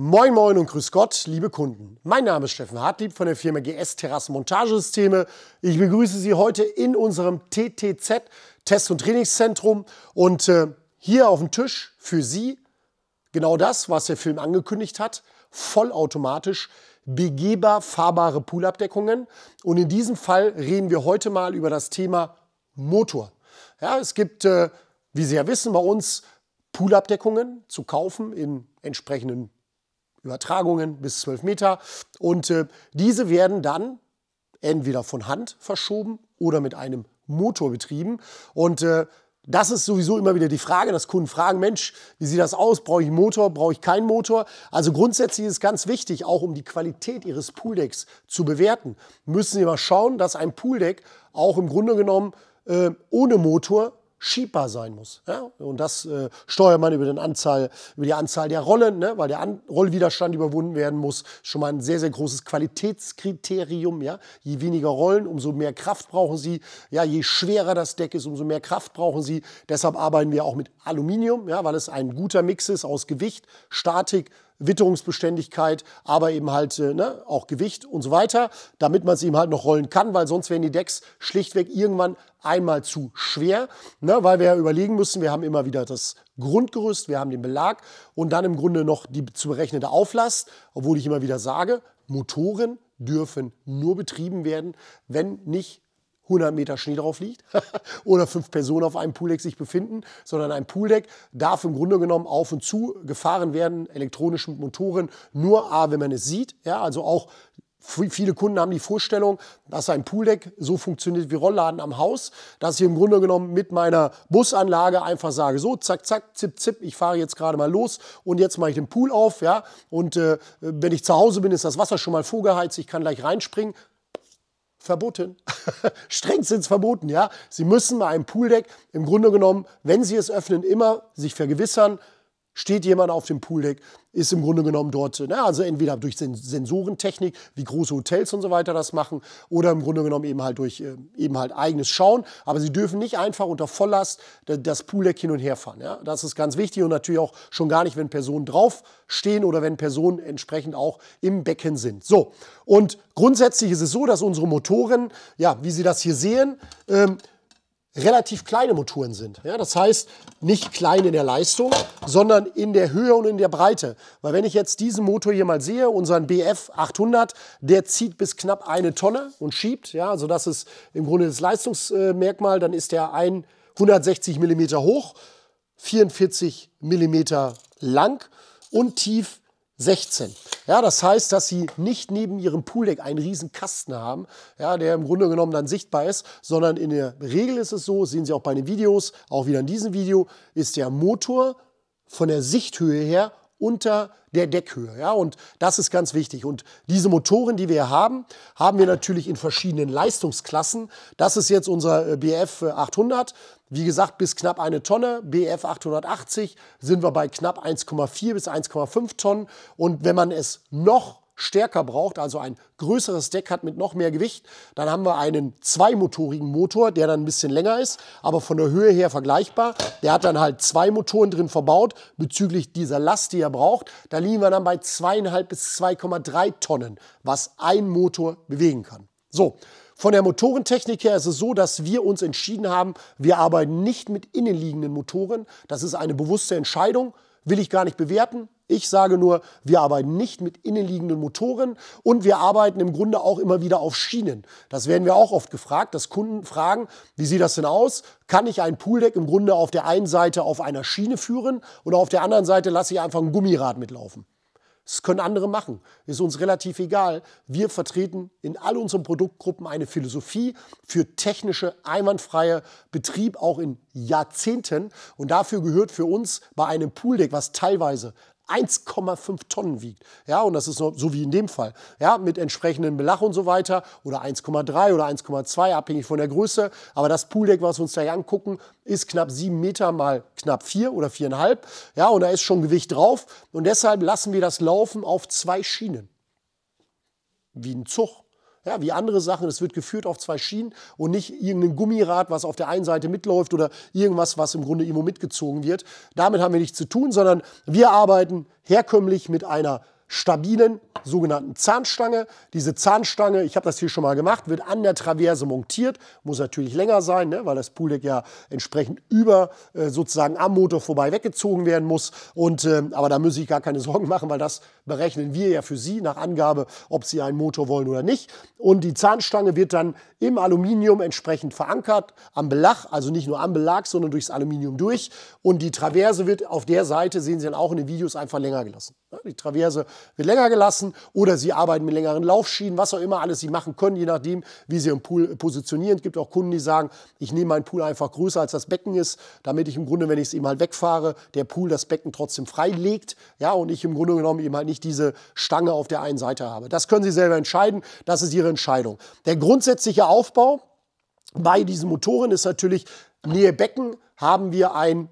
Moin Moin und Grüß Gott, liebe Kunden. Mein Name ist Steffen Hartlieb von der Firma GS Terrassen Montagesysteme. Ich begrüße Sie heute in unserem TTZ Test- und Trainingszentrum und äh, hier auf dem Tisch für Sie genau das, was der Film angekündigt hat, vollautomatisch begehbar fahrbare Poolabdeckungen und in diesem Fall reden wir heute mal über das Thema Motor. Ja, es gibt äh, wie Sie ja wissen bei uns Poolabdeckungen zu kaufen in entsprechenden Übertragungen bis 12 Meter. Und äh, diese werden dann entweder von Hand verschoben oder mit einem Motor betrieben. Und äh, das ist sowieso immer wieder die Frage, dass Kunden fragen, Mensch, wie sieht das aus? Brauche ich einen Motor? Brauche ich keinen Motor? Also grundsätzlich ist es ganz wichtig, auch um die Qualität Ihres Pooldecks zu bewerten, müssen Sie mal schauen, dass ein Pooldeck auch im Grunde genommen äh, ohne Motor schiebbar sein muss. Ja? Und das äh, steuert man über, den Anzahl, über die Anzahl der Rollen, ne? weil der An Rollwiderstand überwunden werden muss. Schon mal ein sehr, sehr großes Qualitätskriterium. Ja? Je weniger Rollen, umso mehr Kraft brauchen sie. Ja? Je schwerer das Deck ist, umso mehr Kraft brauchen sie. Deshalb arbeiten wir auch mit Aluminium, ja? weil es ein guter Mix ist aus Gewicht, Statik, Witterungsbeständigkeit, aber eben halt äh, ne, auch Gewicht und so weiter, damit man sie eben halt noch rollen kann, weil sonst wären die Decks schlichtweg irgendwann einmal zu schwer, ne, weil wir ja überlegen müssen, wir haben immer wieder das Grundgerüst, wir haben den Belag und dann im Grunde noch die zu berechnende Auflast, obwohl ich immer wieder sage, Motoren dürfen nur betrieben werden, wenn nicht 100 Meter Schnee drauf liegt oder fünf Personen auf einem Pooldeck sich befinden, sondern ein Pooldeck darf im Grunde genommen auf und zu gefahren werden, elektronisch mit Motoren, nur A, wenn man es sieht, ja, also auch Viele Kunden haben die Vorstellung, dass ein Pooldeck so funktioniert wie Rollladen am Haus, dass ich im Grunde genommen mit meiner Busanlage einfach sage, so zack, zack, zip, zip, ich fahre jetzt gerade mal los und jetzt mache ich den Pool auf, ja, und äh, wenn ich zu Hause bin, ist das Wasser schon mal vorgeheizt, ich kann gleich reinspringen, verboten. Strengstens verboten, ja. Sie müssen bei einem Pooldeck im Grunde genommen, wenn Sie es öffnen, immer sich vergewissern, steht jemand auf dem Pooldeck, ist im Grunde genommen dort, na, also entweder durch Sensorentechnik, wie große Hotels und so weiter das machen, oder im Grunde genommen eben halt durch äh, eben halt eigenes Schauen. Aber sie dürfen nicht einfach unter Volllast das Pooldeck hin und her fahren. Ja? Das ist ganz wichtig und natürlich auch schon gar nicht, wenn Personen draufstehen oder wenn Personen entsprechend auch im Becken sind. So, und grundsätzlich ist es so, dass unsere Motoren, ja, wie Sie das hier sehen, ähm, relativ kleine Motoren sind. Ja, das heißt, nicht klein in der Leistung, sondern in der Höhe und in der Breite. Weil wenn ich jetzt diesen Motor hier mal sehe, unseren BF 800, der zieht bis knapp eine Tonne und schiebt. Ja, also das ist im Grunde das Leistungsmerkmal. Dann ist der 160 mm hoch, 44 mm lang und tief 16. Ja, das heißt, dass sie nicht neben ihrem Pooldeck einen riesen Kasten haben, ja, der im Grunde genommen dann sichtbar ist, sondern in der Regel ist es so, sehen Sie auch bei den Videos, auch wieder in diesem Video, ist der Motor von der Sichthöhe her unter der Deckhöhe. Ja? Und das ist ganz wichtig. Und diese Motoren, die wir haben, haben wir natürlich in verschiedenen Leistungsklassen. Das ist jetzt unser äh, BF 800. Äh, Wie gesagt, bis knapp eine Tonne. BF 880 sind wir bei knapp 1,4 bis 1,5 Tonnen. Und wenn man es noch stärker braucht, also ein größeres Deck hat mit noch mehr Gewicht, dann haben wir einen zweimotorigen Motor, der dann ein bisschen länger ist, aber von der Höhe her vergleichbar. Der hat dann halt zwei Motoren drin verbaut bezüglich dieser Last, die er braucht. Da liegen wir dann bei zweieinhalb bis 2,3 Tonnen, was ein Motor bewegen kann. So, von der Motorentechnik her ist es so, dass wir uns entschieden haben, wir arbeiten nicht mit innenliegenden Motoren. Das ist eine bewusste Entscheidung, will ich gar nicht bewerten, ich sage nur, wir arbeiten nicht mit innenliegenden Motoren und wir arbeiten im Grunde auch immer wieder auf Schienen. Das werden wir auch oft gefragt, dass Kunden fragen, wie sieht das denn aus? Kann ich ein Pooldeck im Grunde auf der einen Seite auf einer Schiene führen oder auf der anderen Seite lasse ich einfach ein Gummirad mitlaufen? Das können andere machen. Ist uns relativ egal. Wir vertreten in all unseren Produktgruppen eine Philosophie für technische, einwandfreie Betrieb, auch in Jahrzehnten. Und dafür gehört für uns bei einem Pooldeck, was teilweise 1,5 Tonnen wiegt. Ja, und das ist so, wie in dem Fall. Ja, mit entsprechenden Belach und so weiter oder 1,3 oder 1,2, abhängig von der Größe. Aber das Pooldeck, was wir uns da hier angucken, ist knapp 7 Meter mal knapp 4 oder 4,5. Ja, und da ist schon Gewicht drauf. Und deshalb lassen wir das laufen auf zwei Schienen. Wie ein Zug. Ja, wie andere Sachen, es wird geführt auf zwei Schienen und nicht irgendein Gummirad, was auf der einen Seite mitläuft oder irgendwas, was im Grunde irgendwo mitgezogen wird. Damit haben wir nichts zu tun, sondern wir arbeiten herkömmlich mit einer stabilen sogenannten Zahnstange. Diese Zahnstange, ich habe das hier schon mal gemacht, wird an der Traverse montiert, muss natürlich länger sein, ne, weil das Pooldeck ja entsprechend über äh, sozusagen am Motor vorbei weggezogen werden muss. Und, äh, aber da müssen ich gar keine Sorgen machen, weil das berechnen wir ja für Sie nach Angabe, ob Sie einen Motor wollen oder nicht. Und die Zahnstange wird dann im Aluminium entsprechend verankert, am Belach, also nicht nur am Belag, sondern durchs Aluminium durch. Und die Traverse wird auf der Seite, sehen Sie dann auch in den Videos, einfach länger gelassen. Die Traverse wird länger gelassen oder sie arbeiten mit längeren Laufschienen, was auch immer alles sie machen können, je nachdem, wie sie im Pool positionieren. Es gibt auch Kunden, die sagen, ich nehme meinen Pool einfach größer als das Becken ist, damit ich im Grunde, wenn ich es eben halt wegfahre, der Pool das Becken trotzdem freilegt. Ja, und ich im Grunde genommen eben halt nicht diese Stange auf der einen Seite habe. Das können Sie selber entscheiden. Das ist Ihre Entscheidung. Der grundsätzliche Aufbau bei diesen Motoren ist natürlich, Nähe Becken haben wir einen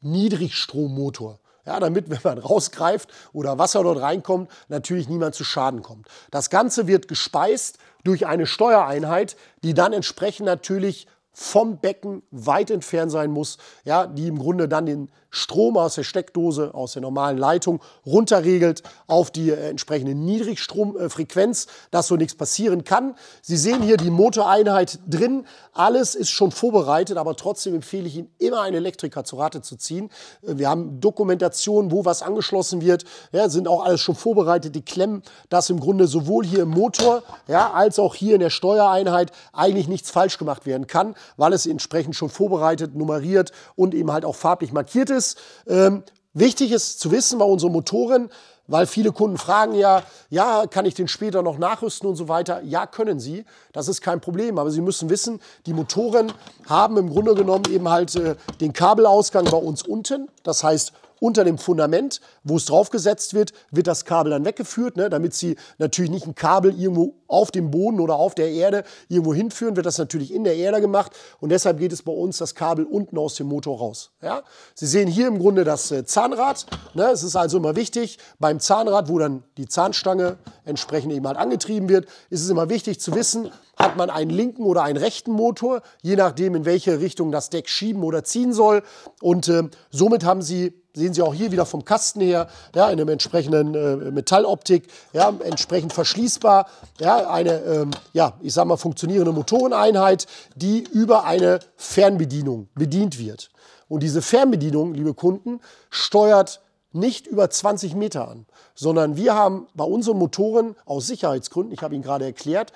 Niedrigstrommotor. Ja, damit, wenn man rausgreift oder Wasser dort reinkommt, natürlich niemand zu Schaden kommt. Das Ganze wird gespeist durch eine Steuereinheit, die dann entsprechend natürlich vom Becken weit entfernt sein muss, ja, die im Grunde dann den Strom aus der Steckdose, aus der normalen Leitung runterregelt auf die äh, entsprechende Niedrigstromfrequenz, dass so nichts passieren kann. Sie sehen hier die Motoreinheit drin. Alles ist schon vorbereitet, aber trotzdem empfehle ich Ihnen immer einen Elektriker zu Rate zu ziehen. Äh, wir haben Dokumentation, wo was angeschlossen wird. Ja, sind auch alles schon vorbereitet. Die Klemmen, dass im Grunde sowohl hier im Motor ja, als auch hier in der Steuereinheit eigentlich nichts falsch gemacht werden kann, weil es entsprechend schon vorbereitet, nummeriert und eben halt auch farblich markiert ist ist, ähm, wichtig ist zu wissen bei unseren Motoren, weil viele Kunden fragen ja, ja, kann ich den später noch nachrüsten und so weiter? Ja, können Sie. Das ist kein Problem. Aber Sie müssen wissen, die Motoren haben im Grunde genommen eben halt äh, den Kabelausgang bei uns unten. Das heißt, unter dem Fundament, wo es draufgesetzt wird, wird das Kabel dann weggeführt, ne, damit sie natürlich nicht ein Kabel irgendwo auf dem Boden oder auf der Erde irgendwo hinführen, wird das natürlich in der Erde gemacht und deshalb geht es bei uns das Kabel unten aus dem Motor raus. Ja? Sie sehen hier im Grunde das äh, Zahnrad. Ne? Es ist also immer wichtig, beim Zahnrad, wo dann die Zahnstange entsprechend eben halt angetrieben wird, ist es immer wichtig zu wissen, hat man einen linken oder einen rechten Motor, je nachdem, in welche Richtung das Deck schieben oder ziehen soll. Und äh, somit haben sie, sehen Sie auch hier wieder vom Kasten her, ja, in einem entsprechenden äh, Metalloptik, ja, entsprechend verschließbar, ja, eine, ähm, ja, ich sag mal, funktionierende Motoreneinheit, die über eine Fernbedienung bedient wird. Und diese Fernbedienung, liebe Kunden, steuert nicht über 20 Meter an, sondern wir haben bei unseren Motoren aus Sicherheitsgründen, ich habe Ihnen gerade erklärt,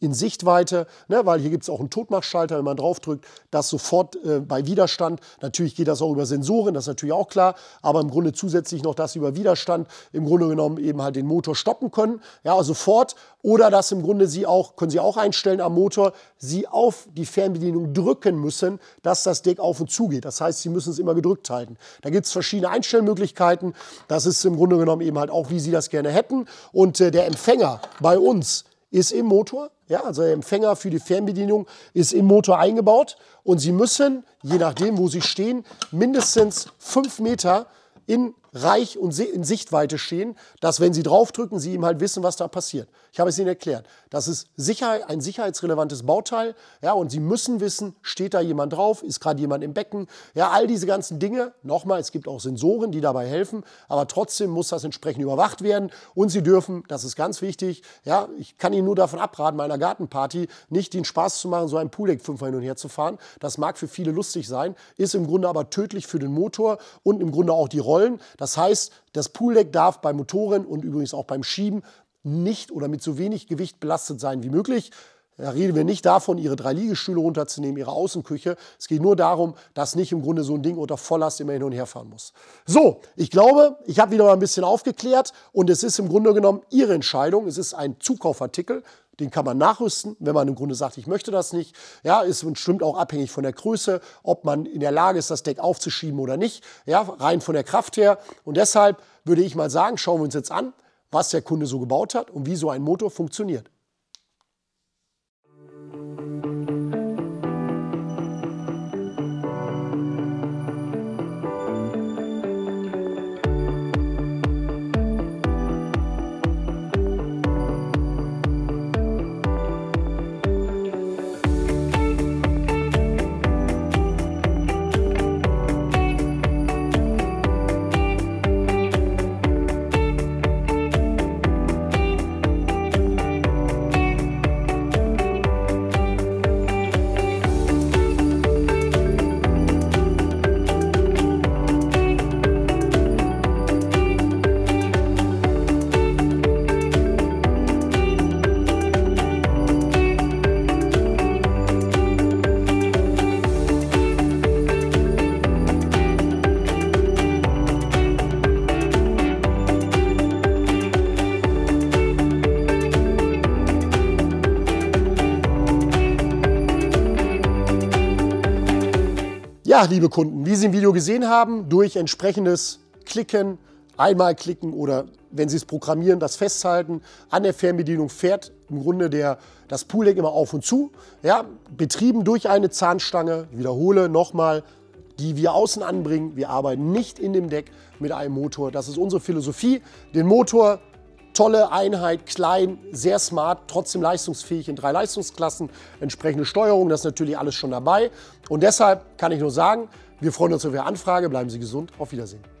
in Sichtweite, ne, weil hier gibt es auch einen Totmachschalter, wenn man draufdrückt, das sofort äh, bei Widerstand. Natürlich geht das auch über Sensoren, das ist natürlich auch klar, aber im Grunde zusätzlich noch das über Widerstand, im Grunde genommen eben halt den Motor stoppen können, ja, also sofort. Oder dass im Grunde Sie auch, können Sie auch einstellen am Motor, Sie auf die Fernbedienung drücken müssen, dass das Deck auf und zu geht. Das heißt, Sie müssen es immer gedrückt halten. Da gibt es verschiedene Einstellmöglichkeiten. Das ist im Grunde genommen eben halt auch, wie Sie das gerne hätten. Und äh, der Empfänger bei uns, ist im Motor. Ja, also der Empfänger für die Fernbedienung ist im Motor eingebaut und Sie müssen, je nachdem, wo Sie stehen, mindestens fünf Meter in reich und in Sichtweite stehen, dass wenn sie draufdrücken, sie ihm halt wissen, was da passiert. Ich habe es ihnen erklärt. Das ist Sicherheit, ein sicherheitsrelevantes Bauteil, ja, und sie müssen wissen, steht da jemand drauf, ist gerade jemand im Becken, ja, all diese ganzen Dinge. Nochmal, es gibt auch Sensoren, die dabei helfen, aber trotzdem muss das entsprechend überwacht werden und sie dürfen, das ist ganz wichtig, ja, ich kann Ihnen nur davon abraten, meiner Gartenparty nicht den Spaß zu machen, so einen Pooldeck fünfmal hin und her zu fahren. Das mag für viele lustig sein, ist im Grunde aber tödlich für den Motor und im Grunde auch die Rollen. Das heißt, das Pooldeck darf beim Motoren und übrigens auch beim Schieben nicht oder mit so wenig Gewicht belastet sein wie möglich. Da reden wir nicht davon, ihre drei Liegestühle runterzunehmen, ihre Außenküche. Es geht nur darum, dass nicht im Grunde so ein Ding unter Volllast immer hin und her fahren muss. So, ich glaube, ich habe wieder mal ein bisschen aufgeklärt und es ist im Grunde genommen Ihre Entscheidung. Es ist ein Zukaufartikel. Den kann man nachrüsten, wenn man im Grunde sagt, ich möchte das nicht. Ja, ist und stimmt auch abhängig von der Größe, ob man in der Lage ist, das Deck aufzuschieben oder nicht. Ja, rein von der Kraft her. Und deshalb würde ich mal sagen, schauen wir uns jetzt an, was der Kunde so gebaut hat und wie so ein Motor funktioniert. Ja, liebe Kunden, wie Sie im Video gesehen haben, durch entsprechendes Klicken, einmal klicken oder wenn Sie es programmieren, das Festhalten an der Fernbedienung fährt im Grunde der, das Pooldeck immer auf und zu. Ja, betrieben durch eine Zahnstange, ich wiederhole nochmal, die wir außen anbringen. Wir arbeiten nicht in dem Deck mit einem Motor. Das ist unsere Philosophie. Den Motor Tolle Einheit, klein, sehr smart, trotzdem leistungsfähig in drei Leistungsklassen, entsprechende Steuerung, das ist natürlich alles schon dabei. Und deshalb kann ich nur sagen, wir freuen uns auf Ihre Anfrage, bleiben Sie gesund, auf Wiedersehen.